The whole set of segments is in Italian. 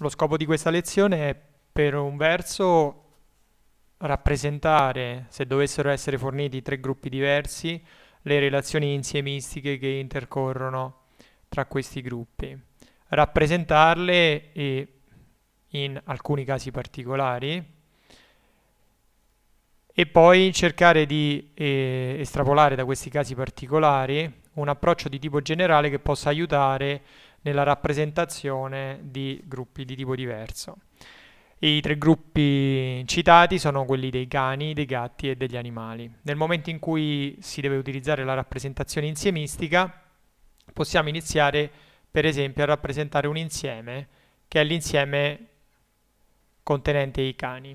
Lo scopo di questa lezione è per un verso rappresentare, se dovessero essere forniti tre gruppi diversi, le relazioni insiemistiche che intercorrono tra questi gruppi, rappresentarle e in alcuni casi particolari e poi cercare di eh, estrapolare da questi casi particolari un approccio di tipo generale che possa aiutare nella rappresentazione di gruppi di tipo diverso. I tre gruppi citati sono quelli dei cani, dei gatti e degli animali. Nel momento in cui si deve utilizzare la rappresentazione insiemistica, possiamo iniziare per esempio a rappresentare un insieme che è l'insieme contenente i cani.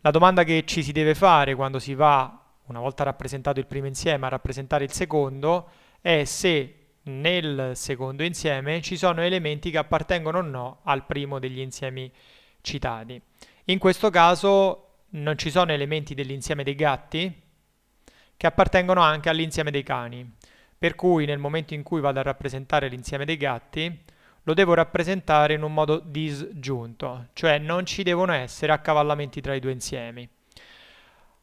La domanda che ci si deve fare quando si va, una volta rappresentato il primo insieme, a rappresentare il secondo è se nel secondo insieme ci sono elementi che appartengono o no al primo degli insiemi citati. In questo caso non ci sono elementi dell'insieme dei gatti che appartengono anche all'insieme dei cani, per cui nel momento in cui vado a rappresentare l'insieme dei gatti lo devo rappresentare in un modo disgiunto, cioè non ci devono essere accavallamenti tra i due insiemi.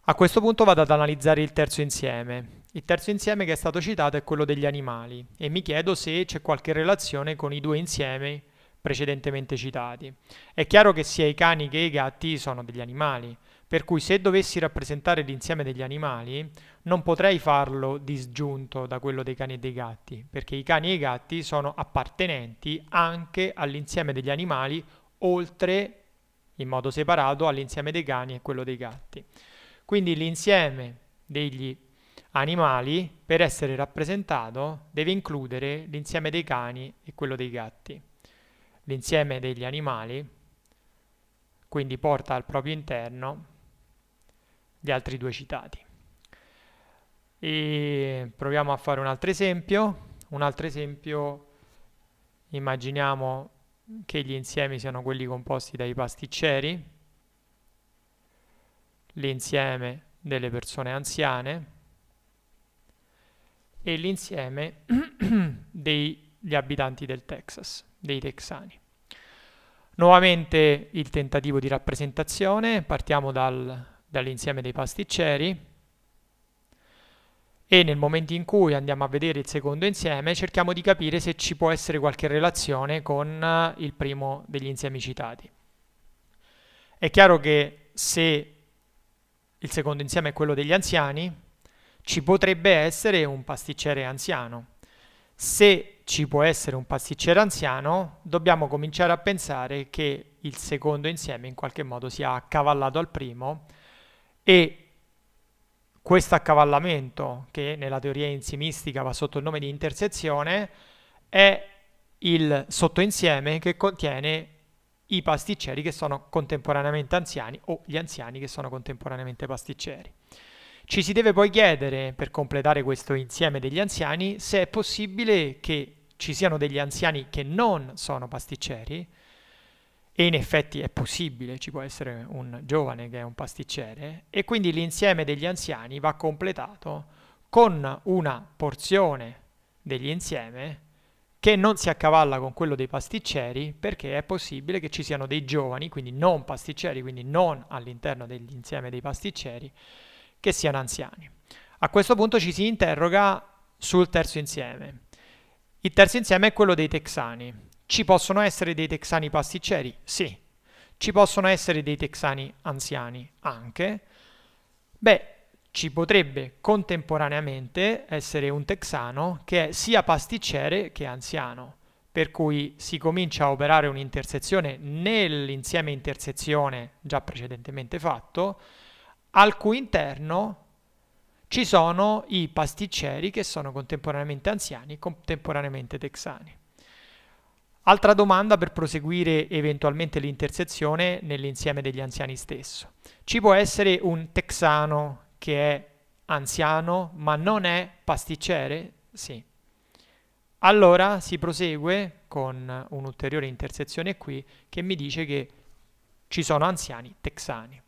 A questo punto vado ad analizzare il terzo insieme. Il terzo insieme che è stato citato è quello degli animali e mi chiedo se c'è qualche relazione con i due insiemi precedentemente citati. È chiaro che sia i cani che i gatti sono degli animali, per cui se dovessi rappresentare l'insieme degli animali non potrei farlo disgiunto da quello dei cani e dei gatti, perché i cani e i gatti sono appartenenti anche all'insieme degli animali, oltre in modo separato all'insieme dei cani e quello dei gatti. Quindi l'insieme degli animali, per essere rappresentato, deve includere l'insieme dei cani e quello dei gatti. L'insieme degli animali, quindi porta al proprio interno gli altri due citati. E proviamo a fare un altro esempio. Un altro esempio, immaginiamo che gli insiemi siano quelli composti dai pasticceri, l'insieme delle persone anziane, e l'insieme degli abitanti del Texas, dei texani. Nuovamente il tentativo di rappresentazione, partiamo dal, dall'insieme dei pasticceri e nel momento in cui andiamo a vedere il secondo insieme cerchiamo di capire se ci può essere qualche relazione con eh, il primo degli insiemi citati. È chiaro che se il secondo insieme è quello degli anziani, ci potrebbe essere un pasticcere anziano. Se ci può essere un pasticcere anziano, dobbiamo cominciare a pensare che il secondo insieme in qualche modo sia accavallato al primo e questo accavallamento, che nella teoria insimistica va sotto il nome di intersezione, è il sottoinsieme che contiene i pasticceri che sono contemporaneamente anziani o gli anziani che sono contemporaneamente pasticceri. Ci si deve poi chiedere, per completare questo insieme degli anziani, se è possibile che ci siano degli anziani che non sono pasticceri, e in effetti è possibile, ci può essere un giovane che è un pasticcere, e quindi l'insieme degli anziani va completato con una porzione degli insieme che non si accavalla con quello dei pasticceri perché è possibile che ci siano dei giovani, quindi non pasticceri, quindi non all'interno dell'insieme dei pasticceri, che siano anziani. A questo punto ci si interroga sul terzo insieme. Il terzo insieme è quello dei texani. Ci possono essere dei texani pasticceri? Sì. Ci possono essere dei texani anziani? Anche. Beh, ci potrebbe contemporaneamente essere un texano che è sia pasticcere che anziano, per cui si comincia a operare un'intersezione nell'insieme intersezione già precedentemente fatto, al cui interno ci sono i pasticceri che sono contemporaneamente anziani e contemporaneamente texani. Altra domanda per proseguire eventualmente l'intersezione nell'insieme degli anziani stesso. Ci può essere un texano che è anziano ma non è pasticcere? Sì. Allora si prosegue con un'ulteriore intersezione qui che mi dice che ci sono anziani texani.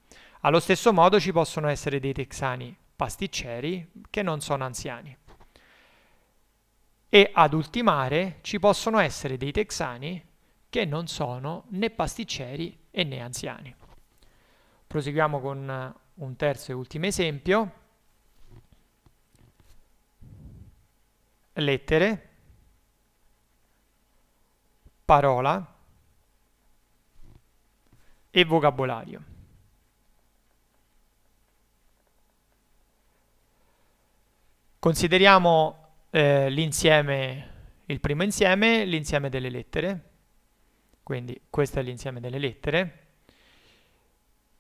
Allo stesso modo ci possono essere dei texani pasticceri che non sono anziani. E ad ultimare ci possono essere dei texani che non sono né pasticceri e né anziani. Proseguiamo con eh, un terzo e ultimo esempio. Lettere, parola e vocabolario. Consideriamo eh, l'insieme, il primo insieme, l'insieme delle lettere, quindi questo è l'insieme delle lettere,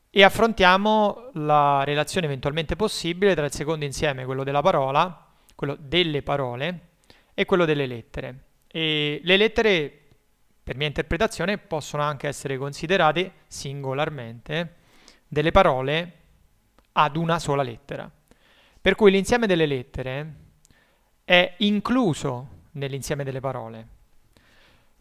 e affrontiamo la relazione eventualmente possibile tra il secondo insieme, quello della parola, quello delle parole, e quello delle lettere. E le lettere, per mia interpretazione, possono anche essere considerate singolarmente delle parole ad una sola lettera. Per cui l'insieme delle lettere è incluso nell'insieme delle parole.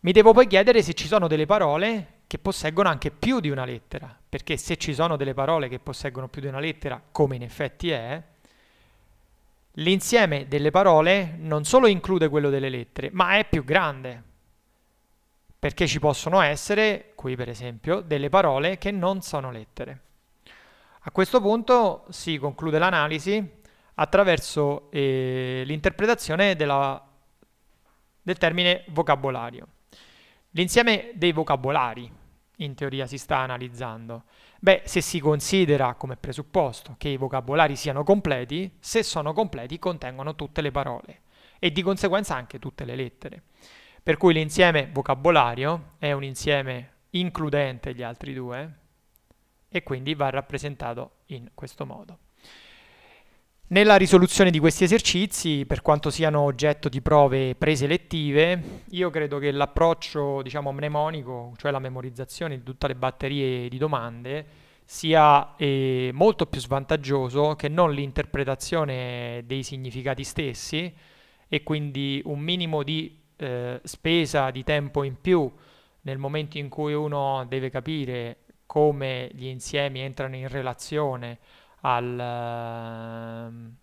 Mi devo poi chiedere se ci sono delle parole che posseggono anche più di una lettera, perché se ci sono delle parole che posseggono più di una lettera, come in effetti è, l'insieme delle parole non solo include quello delle lettere, ma è più grande, perché ci possono essere, qui per esempio, delle parole che non sono lettere. A questo punto si conclude l'analisi attraverso eh, l'interpretazione della, del termine vocabolario. L'insieme dei vocabolari, in teoria, si sta analizzando. Beh, se si considera come presupposto che i vocabolari siano completi, se sono completi contengono tutte le parole e di conseguenza anche tutte le lettere. Per cui l'insieme vocabolario è un insieme includente gli altri due e quindi va rappresentato in questo modo. Nella risoluzione di questi esercizi, per quanto siano oggetto di prove preselettive, io credo che l'approccio, diciamo, mnemonico, cioè la memorizzazione di tutte le batterie di domande, sia eh, molto più svantaggioso che non l'interpretazione dei significati stessi e quindi un minimo di eh, spesa di tempo in più nel momento in cui uno deve capire come gli insiemi entrano in relazione al, ehm,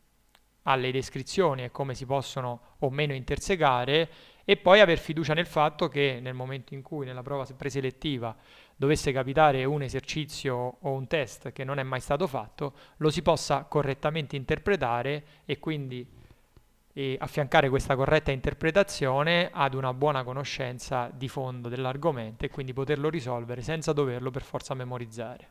alle descrizioni e come si possono o meno intersecare e poi aver fiducia nel fatto che nel momento in cui nella prova preselettiva dovesse capitare un esercizio o un test che non è mai stato fatto, lo si possa correttamente interpretare e quindi e affiancare questa corretta interpretazione ad una buona conoscenza di fondo dell'argomento e quindi poterlo risolvere senza doverlo per forza memorizzare.